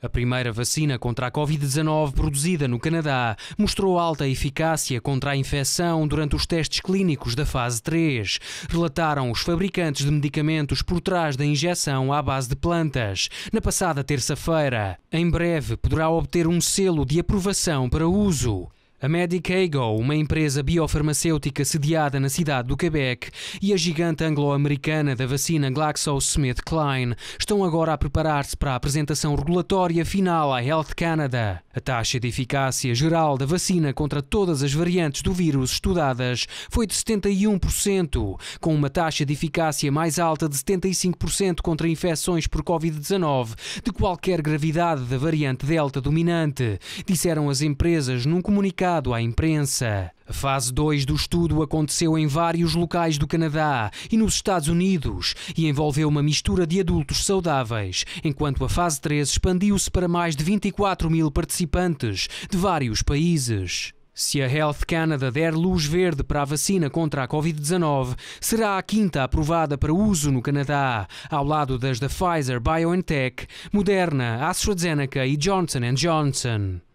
A primeira vacina contra a Covid-19 produzida no Canadá mostrou alta eficácia contra a infecção durante os testes clínicos da fase 3. Relataram os fabricantes de medicamentos por trás da injeção à base de plantas, na passada terça-feira. Em breve poderá obter um selo de aprovação para uso. A Medicago, uma empresa biofarmacêutica sediada na cidade do Quebec, e a gigante anglo-americana da vacina GlaxoSmithKline estão agora a preparar-se para a apresentação regulatória final à Health Canada. A taxa de eficácia geral da vacina contra todas as variantes do vírus estudadas foi de 71%, com uma taxa de eficácia mais alta de 75% contra infecções por Covid-19 de qualquer gravidade da variante Delta dominante, disseram as empresas num comunicado comunicado à imprensa. A fase 2 do estudo aconteceu em vários locais do Canadá e nos Estados Unidos e envolveu uma mistura de adultos saudáveis, enquanto a fase 3 expandiu-se para mais de 24 mil participantes de vários países. Se a Health Canada der luz verde para a vacina contra a Covid-19, será a quinta aprovada para uso no Canadá, ao lado das da Pfizer, BioNTech, Moderna, AstraZeneca e Johnson Johnson.